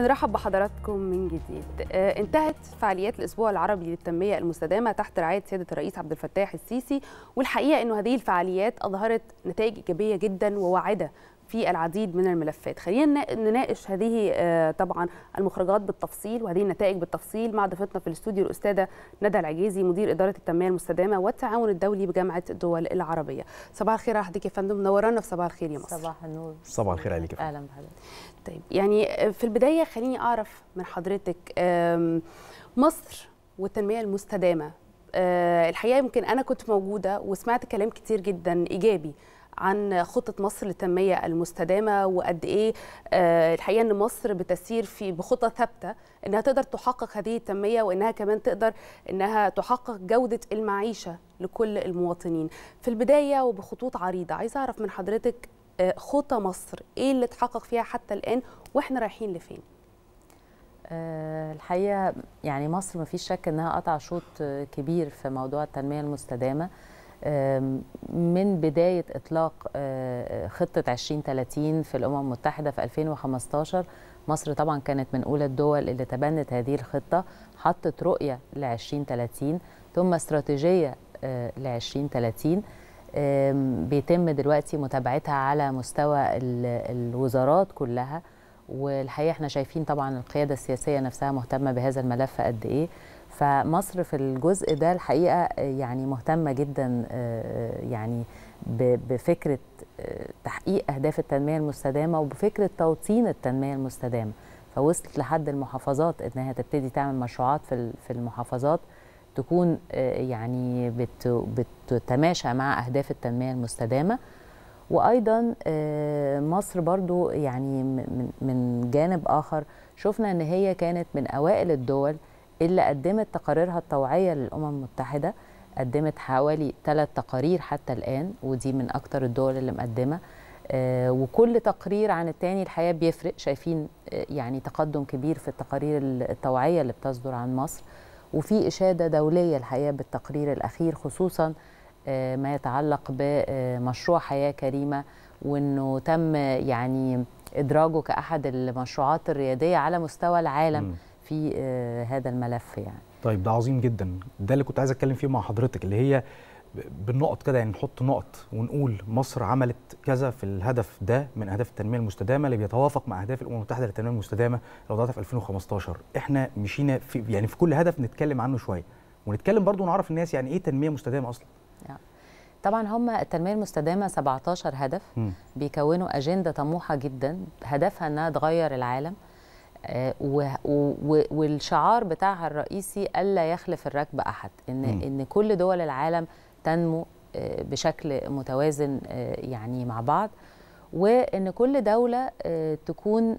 بنرحب بحضراتكم من جديد آه، انتهت فعاليات الاسبوع العربي للتنميه المستدامه تحت رعايه سياده الرئيس عبد الفتاح السيسي والحقيقه انه هذه الفعاليات اظهرت نتائج ايجابيه جدا وواعده في العديد من الملفات خلينا نناقش هذه آه، طبعا المخرجات بالتفصيل وهذه النتائج بالتفصيل مع ضيفتنا في الاستوديو الاستاذه ندى العجيزي مدير اداره التنميه المستدامه والتعاون الدولي بجامعه الدول العربيه صباح الخير حضرتك يا فندم نورانا في صباح الخير يا مصر صباح النور صباح الخير عليك اهلا بحضرتك طيب يعني آه، في البدايه خليني اعرف من حضرتك مصر والتنميه المستدامه آه، الحقيقه يمكن انا كنت موجوده وسمعت كلام كتير جدا ايجابي عن خطة مصر للتنمية المستدامة وقد إيه آه، الحقيقة أن مصر بتسير في بخطة ثابتة أنها تقدر تحقق هذه التنمية وأنها كمان تقدر أنها تحقق جودة المعيشة لكل المواطنين في البداية وبخطوط عريضة عايزة أعرف من حضرتك آه، خطى مصر ايه اللي اتحقق فيها حتى الان واحنا رايحين لفين آه، الحقيقه يعني مصر ما فيش شك انها قطع شوط آه، كبير في موضوع التنميه المستدامه من بداية إطلاق خطة 2030 في الأمم المتحدة في 2015 مصر طبعا كانت من أولى الدول اللي تبنت هذه الخطة حطت رؤية ل 2030 ثم استراتيجية ل 2030 بيتم دلوقتي متابعتها على مستوى الوزارات كلها والحقيقه احنا شايفين طبعا القياده السياسيه نفسها مهتمه بهذا الملف قد ايه فمصر في الجزء ده الحقيقه آه، يعني مهتمه جدا آه، آه، يعني بفكره تحقيق اهداف التنميه المستدامه وبفكره توطين التنميه المستدامه فوصلت لحد المحافظات انها تبتدي تعمل مشروعات في المحافظات تكون آه، يعني بتتماشى مع أهداف التنمية المستدامة وأيضا آه، مصر برضو يعني من جانب آخر شفنا أن هي كانت من أوائل الدول اللي قدمت تقاريرها الطوعية للأمم المتحدة قدمت حوالي ثلاث تقارير حتى الآن ودي من أكتر الدول اللي مقدمة آه، وكل تقرير عن التاني الحقيقة بيفرق شايفين يعني تقدم كبير في التقارير الطوعية اللي بتصدر عن مصر وفي إشادة دولية الحقيقة بالتقرير الأخير خصوصا آه، ما يتعلق بمشروع حياة كريمة وأنه تم يعني إدراجه كأحد المشروعات الريادية على مستوى العالم في آه، هذا الملف يعني طيب ده عظيم جدا ده اللي كنت عايز أتكلم فيه مع حضرتك اللي هي بالنقط كده يعني نحط نقط ونقول مصر عملت كذا في الهدف ده من اهداف التنميه المستدامه اللي بيتوافق مع اهداف الامم المتحده للتنميه المستدامه اللي وضعتها في 2015 احنا مشينا في يعني في كل هدف نتكلم عنه شويه ونتكلم برضو نعرف الناس يعني ايه تنميه مستدامه اصلا نعم. طبعا هم التنميه المستدامه 17 هدف م. بيكونوا اجنده طموحه جدا هدفها انها تغير العالم آه، والشعار بتاعها الرئيسي الا يخلف الركب احد ان م. ان كل دول العالم تنمو آه، بشكل متوازن آه، يعني مع بعض وان كل دوله آه، تكون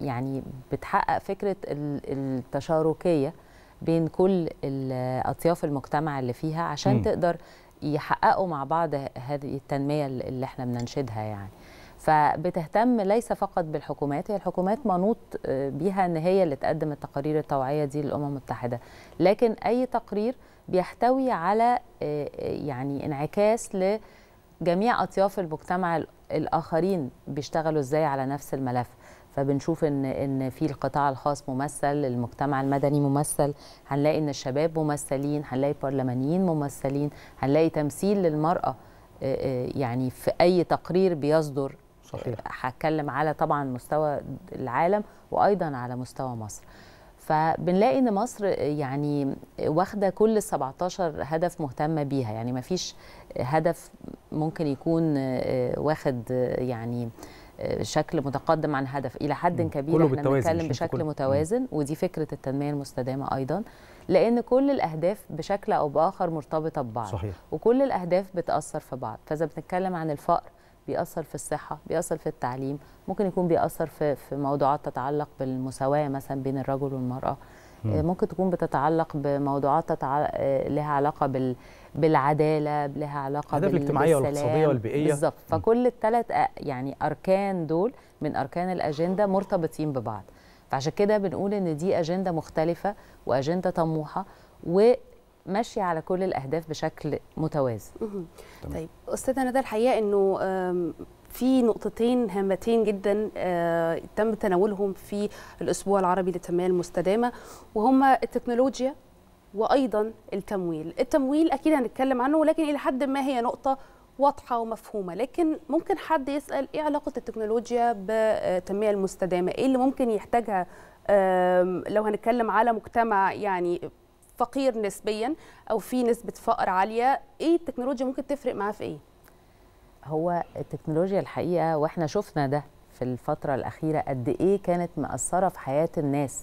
يعني بتحقق فكره التشاركيه بين كل اطياف المجتمع اللي فيها عشان م. تقدر يحققوا مع بعض هذه التنميه اللي احنا بننشدها يعني فبتهتم ليس فقط بالحكومات هي الحكومات منوط بيها ان هي اللي تقدم التقارير الطوعيه دي للامم المتحده لكن اي تقرير بيحتوي على آه، آه، يعني انعكاس لجميع اطياف المجتمع الاخرين بيشتغلوا ازاي على نفس الملف فبنشوف ان ان في القطاع الخاص ممثل المجتمع المدني ممثل هنلاقي ان الشباب ممثلين هنلاقي برلمانيين ممثلين هنلاقي تمثيل للمراه آه، يعني في اي تقرير بيصدر صحيح هتكلم على طبعا مستوى العالم وايضا على مستوى مصر فبنلاقي ان مصر يعني واخده كل ال 17 هدف مهتمه بيها يعني ما فيش هدف ممكن يكون آه، واخد آه، يعني آه، شكل متقدم عن هدف الى حد كبير احنا بنتكلم بشكل كله. متوازن ودي فكره التنميه المستدامه ايضا لان كل الاهداف بشكل او باخر مرتبطه ببعض صحيح. وكل الاهداف بتاثر في بعض فاذا بنتكلم عن الفقر بيأثر في الصحة بيأثر في التعليم ممكن يكون بيأثر في, في موضوعات تتعلق بالمساواة مثلا بين الرجل والمرأة آه، ممكن تكون بتتعلق بموضوعات لها علاقة بال بالعدالة لها علاقة بالهدف الاجتماعية والاقتصادية والبيئية بالظبط فكل الثلاث يعني أركان دول من أركان الأجندة مرتبطين ببعض فعشان كده بنقول إن دي أجندة مختلفة وأجندة طموحة و ماشيه على كل الاهداف بشكل متوازن طيب استاذه ندى الحقيقه انه في نقطتين هامتين جدا آه، تم تناولهم في الاسبوع العربي للتنميه المستدامه وهما التكنولوجيا وايضا التمويل التمويل اكيد هنتكلم عنه ولكن الى حد ما هي نقطه واضحه ومفهومه لكن ممكن حد يسال ايه علاقه التكنولوجيا بالتنميه المستدامه ايه اللي ممكن يحتاجها لو هنتكلم على مجتمع يعني فقير نسبيا او في نسبه فقر عاليه ايه التكنولوجيا ممكن تفرق معاه في ايه هو التكنولوجيا الحقيقه واحنا شفنا ده في الفتره الاخيره قد ايه كانت مأثره في حياه الناس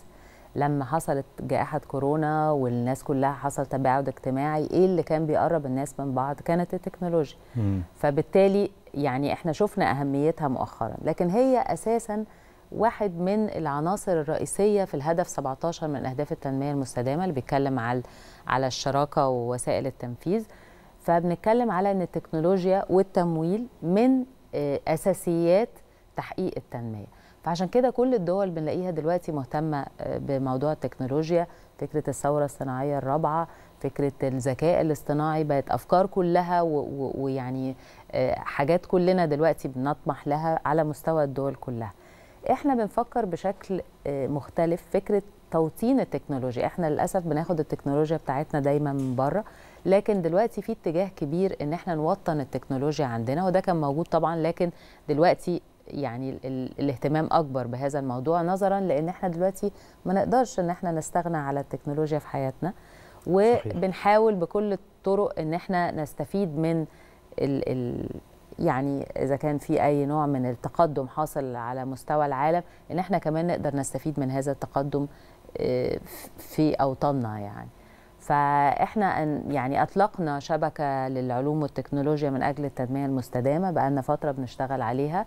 لما حصلت جائحة كورونا والناس كلها حصل تباعد اجتماعي ايه اللي كان بيقرب الناس من بعض كانت التكنولوجيا مم. فبالتالي يعني احنا شفنا اهميتها مؤخرا لكن هي اساسا واحد من العناصر الرئيسية في الهدف 17 من أهداف التنمية المستدامة اللي بيتكلم على على الشراكة ووسائل التنفيذ فبنتكلم على أن التكنولوجيا والتمويل من آه، أساسيات تحقيق التنمية فعشان كده كل الدول بنلاقيها دلوقتي مهتمة آه، بموضوع التكنولوجيا فكرة الثورة الصناعية الرابعة فكرة الذكاء الاصطناعي بقت أفكار كلها ويعني آه، حاجات كلنا دلوقتي بنطمح لها على مستوى الدول كلها احنا بنفكر بشكل آه، مختلف فكره توطين التكنولوجيا احنا للاسف بناخد التكنولوجيا بتاعتنا دايما من بره لكن دلوقتي في اتجاه كبير ان احنا نوطن التكنولوجيا عندنا وده كان موجود طبعا لكن دلوقتي يعني الاهتمام اكبر بهذا الموضوع نظرا لان احنا دلوقتي ما نقدرش ان احنا نستغنى على التكنولوجيا في حياتنا وبنحاول بكل الطرق ان احنا نستفيد من ال ال يعني اذا كان في اي نوع من التقدم حاصل على مستوى العالم ان احنا كمان نقدر نستفيد من هذا التقدم آه، في اوطاننا يعني فاحنا يعني اطلقنا شبكه للعلوم والتكنولوجيا من اجل التنميه المستدامه بقالنا فتره بنشتغل عليها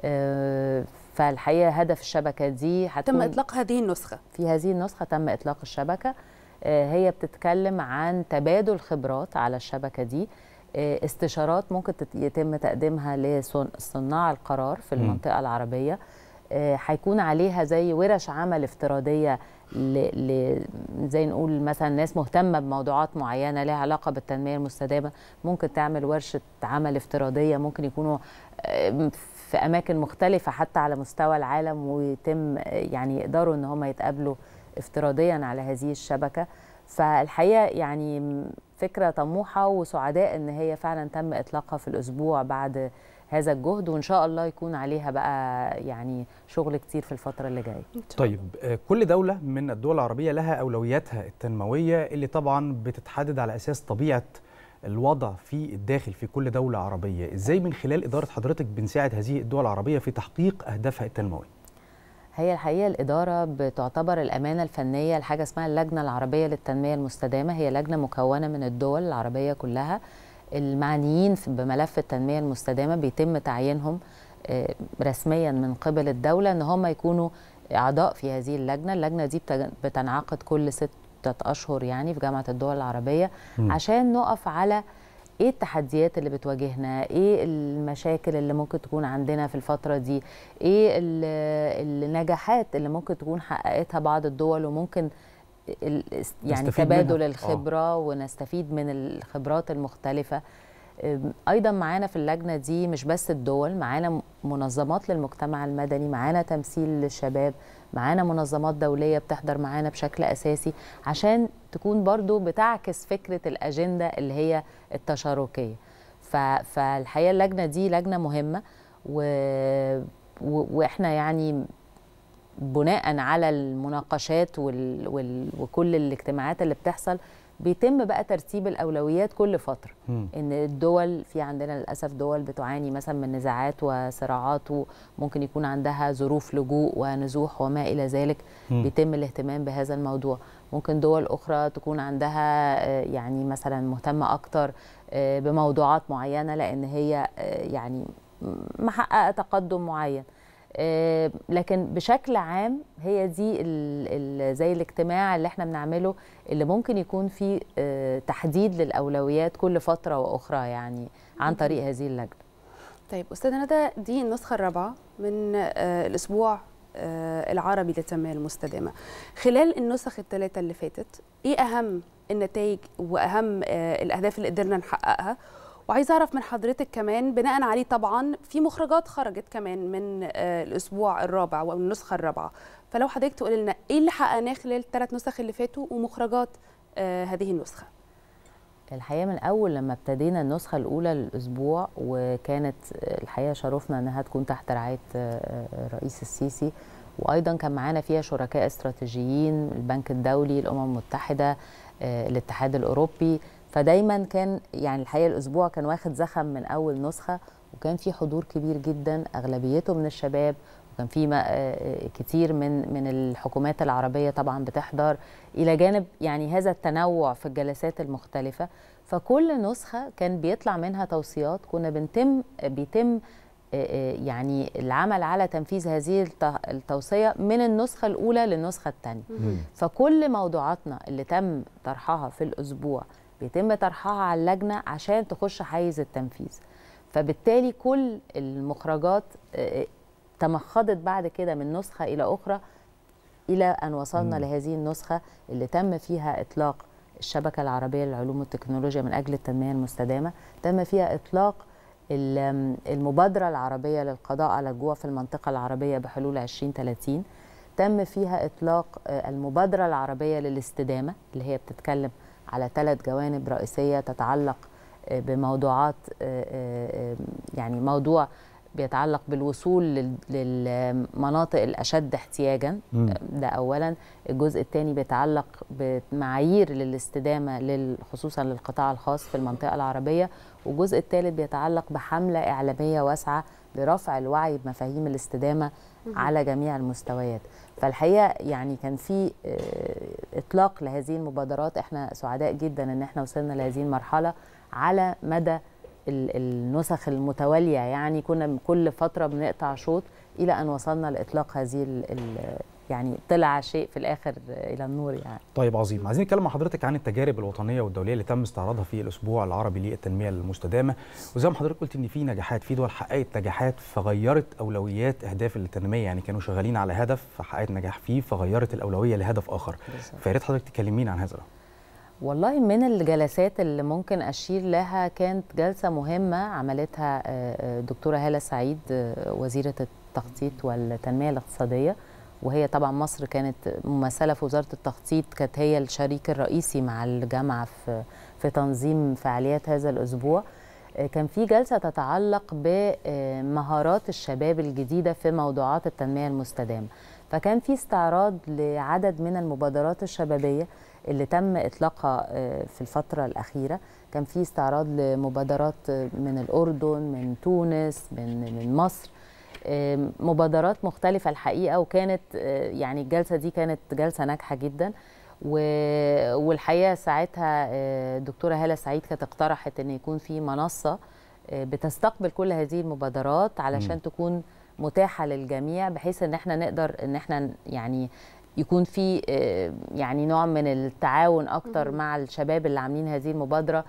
آه، فالحقيقه هدف الشبكه دي هتكون تم اطلاق هذه النسخه في هذه النسخه تم اطلاق الشبكه آه، هي بتتكلم عن تبادل خبرات على الشبكه دي آه، استشارات ممكن يتم تقديمها لصناع القرار في المنطقة العربية آه، هيكون عليها زي ورش عمل افتراضية ل... ل... زي نقول مثلا ناس مهتمة بموضوعات معينة لها علاقة بالتنمية المستدامة ممكن تعمل ورشة عمل افتراضية ممكن يكونوا آه، في أماكن مختلفة حتى على مستوى العالم ويتم يعني يقدروا إن هم يتقابلوا افتراضيا على هذه الشبكة فالحقيقه يعني فكره طموحه وسعداء ان هي فعلا تم اطلاقها في الاسبوع بعد هذا الجهد وان شاء الله يكون عليها بقى يعني شغل كتير في الفتره اللي جايه. طيب آه، كل دوله من الدول العربيه لها اولوياتها التنمويه اللي طبعا بتتحدد على اساس طبيعه الوضع في الداخل في كل دوله عربيه، ازاي من خلال اداره حضرتك بنساعد هذه الدول العربيه في تحقيق اهدافها التنمويه؟ هي الحقيقه الاداره بتعتبر الامانه الفنيه لحاجه اسمها اللجنه العربيه للتنميه المستدامه هي لجنه مكونه من الدول العربيه كلها المعنيين بملف التنميه المستدامه بيتم تعيينهم آه، رسميا من قبل الدوله ان هم يكونوا اعضاء في هذه اللجنه اللجنه دي بتنعقد كل ستة اشهر يعني في جامعه الدول العربيه عشان نقف على ايه التحديات اللي بتواجهنا ايه المشاكل اللي ممكن تكون عندنا في الفتره دي ايه النجاحات اللي ممكن تكون حققتها بعض الدول وممكن يعني تبادل آه. الخبره آه. ونستفيد من الخبرات المختلفه ايضا معانا في اللجنه دي مش بس الدول معانا منظمات للمجتمع المدني معانا تمثيل للشباب معانا منظمات دوليه بتحضر معانا بشكل اساسي عشان تكون برضو بتعكس فكره الاجنده اللي هي التشاركيه فالحقيقه اللجنه دي لجنه مهمه و... و... واحنا يعني بناء على المناقشات وال... وال... وكل الاجتماعات اللي بتحصل بيتم بقى ترتيب الاولويات كل فتره ان الدول في عندنا للاسف دول بتعاني مثلا من نزاعات وصراعات وممكن يكون عندها ظروف لجوء ونزوح وما الى ذلك بيتم الاهتمام بهذا الموضوع ممكن دول اخرى تكون عندها آه، يعني مثلا مهتمه اكتر آه، بموضوعات معينه لان هي آه، يعني محققه تقدم معين آه، لكن بشكل عام هي دي زي الاجتماع اللي احنا بنعمله اللي ممكن يكون فيه آه، تحديد للاولويات كل فتره واخرى يعني عن طريق هذه اللجنه. طيب استاذه ندى دي النسخه الرابعه من آه، الاسبوع العربي للتنميه المستدامه. خلال النسخ الثلاثه اللي فاتت ايه اهم النتائج واهم الاهداف اللي قدرنا نحققها وعايزه اعرف من حضرتك كمان بناء عليه طبعا في مخرجات خرجت كمان من آه، الاسبوع الرابع والنسخه النسخه الرابعه فلو حضرتك تقول لنا ايه اللي حققناه خلال الثلاث نسخ اللي فاتوا ومخرجات آه، هذه النسخه الحقيقه من اول لما ابتدينا النسخه الاولى للاسبوع وكانت آه، الحقيقه شرفنا انها تكون تحت رعايه الرئيس السيسي وايضا كان معانا فيها شركاء استراتيجيين البنك الدولي الامم المتحده الاتحاد الاوروبي فدايما كان يعني الحقيقه الاسبوع كان واخد زخم من اول نسخه وكان في حضور كبير جدا اغلبيته من الشباب وكان في آه، آه، كتير من من الحكومات العربيه طبعا بتحضر الى جانب يعني هذا التنوع في الجلسات المختلفه فكل نسخه كان بيطلع منها توصيات كنا بنتم بيتم آه، يعني العمل على تنفيذ هذه التوصيه من النسخه الاولى للنسخه الثانيه فكل موضوعاتنا اللي تم طرحها في الاسبوع بيتم طرحها على اللجنه عشان تخش حيز التنفيذ فبالتالي كل المخرجات آه، آه، تمخضت بعد كده من نسخه الى اخرى الى ان وصلنا م. لهذه النسخه اللي تم فيها اطلاق الشبكه العربيه للعلوم والتكنولوجيا من اجل التنميه المستدامه تم فيها اطلاق المبادره العربيه للقضاء على الجوع في المنطقه العربيه بحلول 2030 تم فيها اطلاق آه، المبادره العربيه للاستدامه اللي هي بتتكلم على ثلاث جوانب رئيسيه تتعلق آه، بموضوعات آه، آه، يعني موضوع بيتعلق بالوصول للمناطق الاشد احتياجا ده اولا الجزء الثاني بيتعلق بمعايير للاستدامه خصوصا للقطاع الخاص في المنطقه العربيه والجزء الثالث بيتعلق بحمله اعلاميه واسعه لرفع الوعي بمفاهيم الاستدامه على جميع المستويات فالحقيقه يعني كان في آه، اطلاق لهذه المبادرات احنا سعداء جدا ان احنا وصلنا لهذه المرحله على مدى النسخ المتواليه يعني كنا كل فتره بنقطع شوط الى ان وصلنا لاطلاق هذه يعني طلع شيء في الاخر الى النور يعني طيب عظيم عايزين نتكلم مع حضرتك عن التجارب الوطنيه والدوليه اللي تم استعراضها في الاسبوع العربي للتنميه المستدامه وزي ما حضرتك قلت ان في نجاحات في دول حققت نجاحات فغيرت اولويات اهداف التنميه يعني كانوا شغالين على هدف فحققت نجاح فيه فغيرت الاولويه لهدف اخر فيا ريت حضرتك تكلمينا عن هذا والله من الجلسات اللي ممكن أشير لها كانت جلسة مهمة عملتها آه، آه، دكتورة هالة سعيد آه، وزيرة التخطيط والتنمية الاقتصادية وهي طبعا مصر كانت ممثله في وزاره التخطيط كانت هي الشريك الرئيسي مع الجامعه في في تنظيم فعاليات هذا الاسبوع آه، كان في جلسه تتعلق بمهارات الشباب الجديده في موضوعات التنميه المستدامه فكان في استعراض لعدد من المبادرات الشبابيه اللي تم اطلاقها آه، في الفتره الاخيره كان في استعراض لمبادرات آه، من الاردن من تونس من من مصر مبادرات مختلفة الحقيقة وكانت آه، يعني الجلسة دي كانت جلسة ناجحة جدا والحقيقة ساعتها الدكتورة آه، هالة سعيد كانت اقترحت أن يكون في منصة آه، بتستقبل كل هذه المبادرات علشان م. تكون متاحة للجميع بحيث أن احنا نقدر أن احنا يعني يكون في يعني نوع من التعاون اكتر مع الشباب اللي عاملين هذه المبادره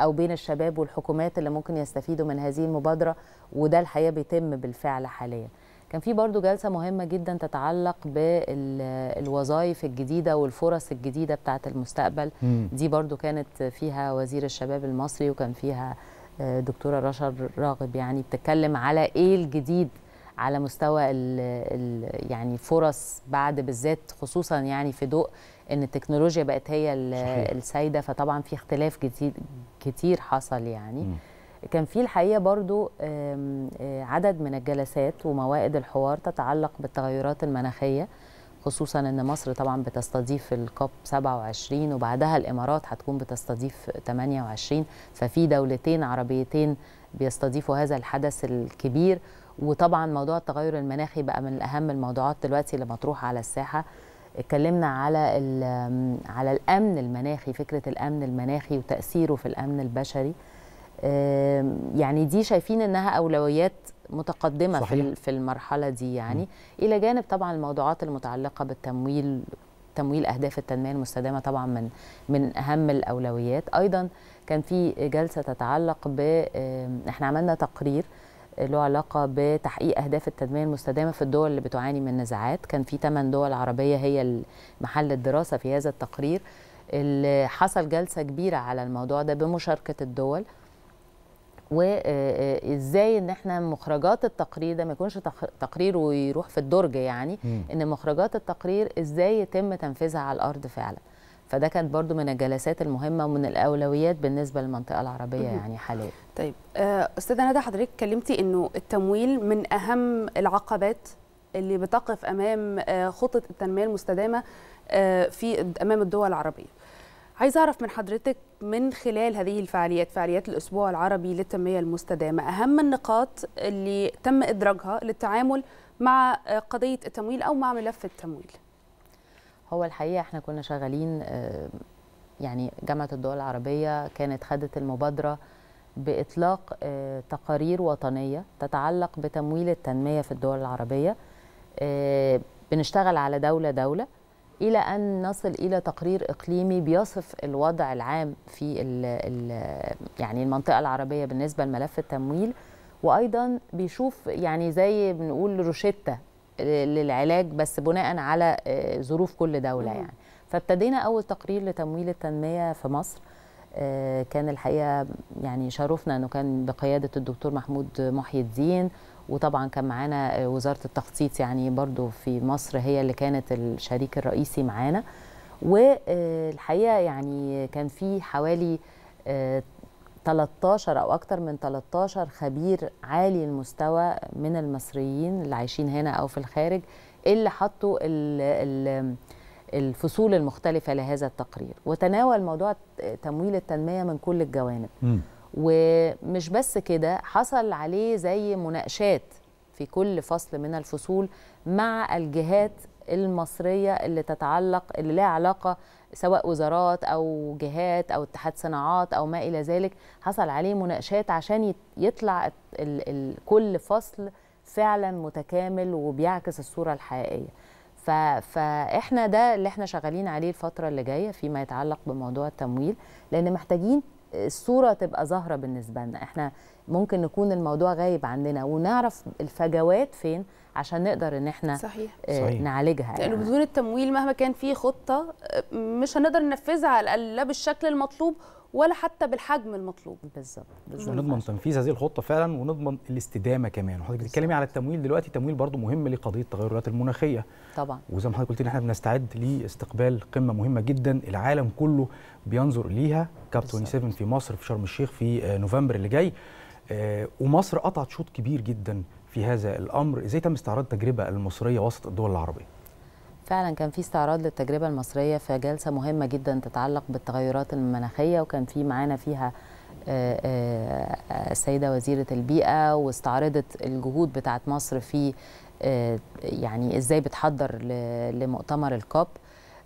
او بين الشباب والحكومات اللي ممكن يستفيدوا من هذه المبادره وده الحقيقه بيتم بالفعل حاليا كان في برضو جلسة مهمة جدا تتعلق بالوظائف الجديدة والفرص الجديدة بتاعة المستقبل مم. دي برضو كانت فيها وزير الشباب المصري وكان فيها آه، دكتورة رشا راغب يعني بتتكلم على ايه الجديد على مستوى الـ الـ يعني فرص بعد بالذات خصوصا يعني في ضوء ان التكنولوجيا بقت هي السايده فطبعا في اختلاف كتير كتير حصل يعني م. كان في الحقيقه برضو آه، عدد من الجلسات وموائد الحوار تتعلق بالتغيرات المناخيه خصوصا ان مصر طبعا بتستضيف الكوب 27 وبعدها الامارات هتكون بتستضيف 28 ففي دولتين عربيتين بيستضيفوا هذا الحدث الكبير وطبعا موضوع التغير المناخي بقى من اهم الموضوعات دلوقتي اللي مطروحه على الساحه اتكلمنا على على الامن المناخي فكره الامن المناخي وتاثيره في الامن البشري يعني دي شايفين انها اولويات متقدمه صحيح. في المرحله دي يعني م. الى جانب طبعا الموضوعات المتعلقه بالتمويل تمويل اهداف التنميه المستدامه طبعا من من اهم الاولويات ايضا كان في جلسه تتعلق ب احنا عملنا تقرير له علاقه بتحقيق اهداف التنميه المستدامه في الدول اللي بتعاني من نزاعات كان في 8 دول عربيه هي محل الدراسه في هذا التقرير اللي حصل جلسه كبيره على الموضوع ده بمشاركه الدول وازاي ان احنا مخرجات التقرير ده ما يكونش تقرير ويروح في الدرج يعني ان مخرجات التقرير ازاي يتم تنفيذها على الارض فعلا فده كانت برضو من الجلسات المهمه ومن الاولويات بالنسبه للمنطقه العربيه يعني حاليا طيب آه، استاذه ندى حضرتك اتكلمتي انه التمويل من اهم العقبات اللي بتقف امام آه، خطه التنميه المستدامه آه، في امام الدول العربيه عايزه اعرف من حضرتك من خلال هذه الفعاليات فعاليات الاسبوع العربي للتنميه المستدامه اهم النقاط اللي تم ادراجها للتعامل مع قضيه التمويل او مع ملف التمويل هو الحقيقه احنا كنا شغالين آه، يعني جامعه الدول العربيه كانت خدت المبادره باطلاق آه، تقارير وطنيه تتعلق بتمويل التنميه في الدول العربيه آه، بنشتغل على دوله دوله الى ان نصل الى تقرير اقليمي بيصف الوضع العام في الـ الـ يعني المنطقه العربيه بالنسبه لملف التمويل وايضا بيشوف يعني زي بنقول روشته للعلاج بس بناء على آه، ظروف كل دوله يعني فابتدينا اول تقرير لتمويل التنميه في مصر آه، كان الحقيقه يعني شرفنا انه كان بقياده الدكتور محمود محي الدين وطبعا كان معانا آه، وزاره التخطيط يعني برضو في مصر هي اللي كانت الشريك الرئيسي معانا والحقيقه يعني كان في حوالي 13 او اكثر من 13 خبير عالي المستوى من المصريين اللي عايشين هنا او في الخارج اللي حطوا الفصول المختلفة لهذا التقرير وتناول موضوع تمويل التنمية من كل الجوانب م. ومش بس كده حصل عليه زي مناقشات في كل فصل من الفصول مع الجهات المصريه اللي تتعلق اللي لها علاقه سواء وزارات او جهات او اتحاد صناعات او ما الى ذلك حصل عليه مناقشات عشان يطلع كل فصل فعلا متكامل وبيعكس الصوره الحقيقيه فاحنا ده اللي احنا شغالين عليه الفتره اللي جايه فيما يتعلق بموضوع التمويل لان محتاجين الصوره تبقى ظاهره بالنسبه لنا احنا ممكن نكون الموضوع غايب عندنا ونعرف الفجوات فين عشان نقدر ان احنا صحيح. آه نعالجها لانه يعني. بدون التمويل مهما كان في خطه مش هنقدر ننفذها على الاقل لا بالشكل المطلوب ولا حتى بالحجم المطلوب بالظبط ونضمن تنفيذ هذه الخطه فعلا ونضمن الاستدامه كمان وحضرتك بتتكلمي على التمويل دلوقتي تمويل برضو مهم لقضيه التغيرات المناخيه طبعا وزي ما حضرتك قلت ان احنا بنستعد لاستقبال قمه مهمه جدا العالم كله بينظر ليها كاب 27 في مصر في شرم الشيخ في آه، نوفمبر اللي جاي آه، ومصر قطعت شوط كبير جدا في هذا الامر ازاي تم استعراض التجربه المصريه وسط الدول العربيه فعلا كان في استعراض للتجربه المصريه في جلسه مهمه جدا تتعلق بالتغيرات المناخيه وكان في معانا فيها آه، آه، السيده وزيره البيئه واستعرضت الجهود بتاعه مصر في يعني ازاي بتحضر لمؤتمر الكوب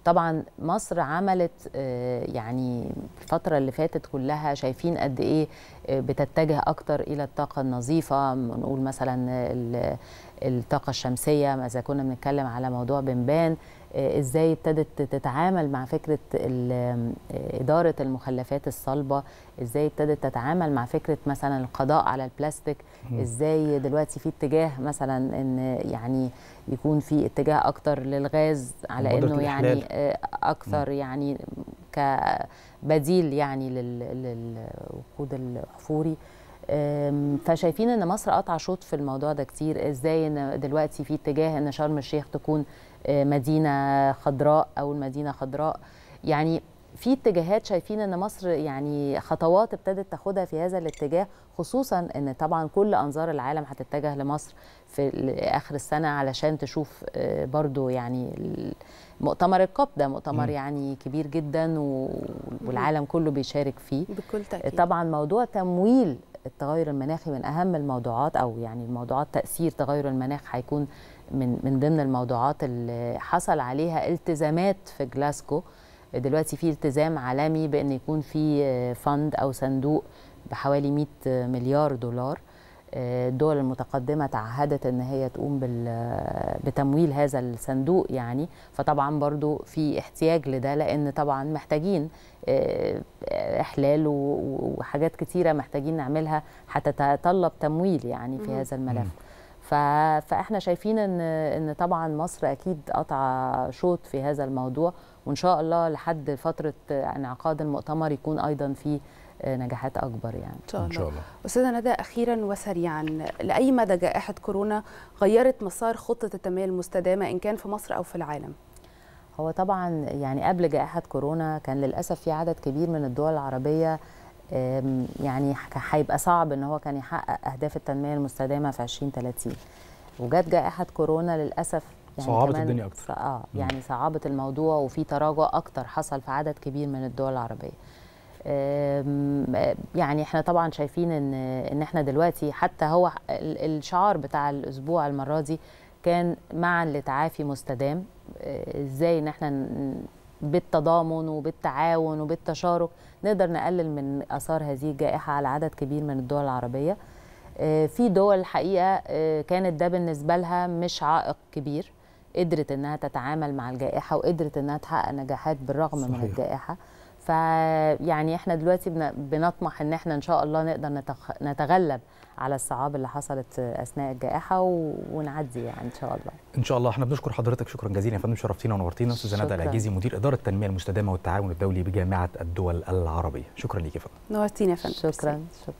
طبعا مصر عملت آه، يعني الفتره اللي فاتت كلها شايفين قد ايه آه، بتتجه اكتر الى الطاقه النظيفه نقول مثلا الطاقه الشمسيه اذا كنا بنتكلم على موضوع بنبان آه، ازاي ابتدت تتعامل مع فكره آه، اداره المخلفات الصلبه ازاي ابتدت تتعامل مع فكره مثلا القضاء على البلاستيك ازاي دلوقتي في اتجاه مثلا ان يعني يكون في اتجاه اكتر للغاز على انه يعني آه، اكثر يعني كبديل يعني للوقود الاحفوري فشايفين ان مصر قطع شوط في الموضوع ده كتير ازاي ان دلوقتي في اتجاه ان شرم الشيخ تكون آه، مدينه خضراء او المدينه خضراء يعني في اتجاهات شايفين ان مصر يعني خطوات ابتدت تاخدها في هذا الاتجاه خصوصا ان طبعا كل انظار العالم هتتجه لمصر في اخر السنه علشان تشوف آه، برضو يعني مؤتمر الكوب ده مؤتمر م. يعني كبير جدا والعالم كله بيشارك فيه بكل تأكيد. طبعا موضوع تمويل التغير المناخي من اهم الموضوعات او يعني الموضوعات تاثير تغير المناخ هيكون من من ضمن الموضوعات اللي حصل عليها التزامات في جلاسكو دلوقتي في التزام عالمي بان يكون في فند او صندوق بحوالي 100 مليار دولار الدول المتقدمة تعهدت أن هي تقوم بتمويل هذا الصندوق يعني فطبعا برضو في احتياج لده لأن طبعا محتاجين آه، إحلال وحاجات كتيرة محتاجين نعملها حتى تطلب تمويل يعني في هذا الملف فاحنا شايفين ان ان طبعا مصر اكيد قطع شوط في هذا الموضوع وان شاء الله لحد فتره انعقاد المؤتمر يكون ايضا في نجاحات اكبر يعني ان شاء الله, إن شاء الله. استاذه ندى اخيرا وسريعا لاي مدى جائحه كورونا غيرت مسار خطه التنميه المستدامه ان كان في مصر او في العالم هو طبعا يعني قبل جائحه كورونا كان للاسف في عدد كبير من الدول العربيه يعني هيبقى صعب ان هو كان يحقق اهداف التنميه المستدامه في 2030 وجت جائحه كورونا للاسف يعني صعبت الدنيا اكتر اه يعني صعبت الموضوع وفي تراجع اكتر حصل في عدد كبير من الدول العربيه يعني احنا طبعا شايفين ان ان احنا دلوقتي حتى هو الشعار بتاع الاسبوع المره دي كان معا لتعافي مستدام آه، ازاي ان احنا بالتضامن وبالتعاون وبالتشارك نقدر نقلل من اثار هذه الجائحه على عدد كبير من الدول العربيه آه، في دول حقيقه آه، كانت ده بالنسبه لها مش عائق كبير قدرت انها تتعامل مع الجائحه وقدرت انها تحقق نجاحات بالرغم صحيح. من الجائحه فيعني احنا دلوقتي بنطمح ان احنا ان شاء الله نقدر نتغلب على الصعاب اللي حصلت اثناء الجائحه ونعدي يعني ان شاء الله. ان شاء الله احنا بنشكر حضرتك شكرا جزيلا يا فندم شرفتينا ونورتينا استاذه ندى العجيزي مدير اداره التنميه المستدامه والتعاون الدولي بجامعه الدول العربيه شكرا ليك يا فندم. نورتينا يا فندم. شكرا شكرا.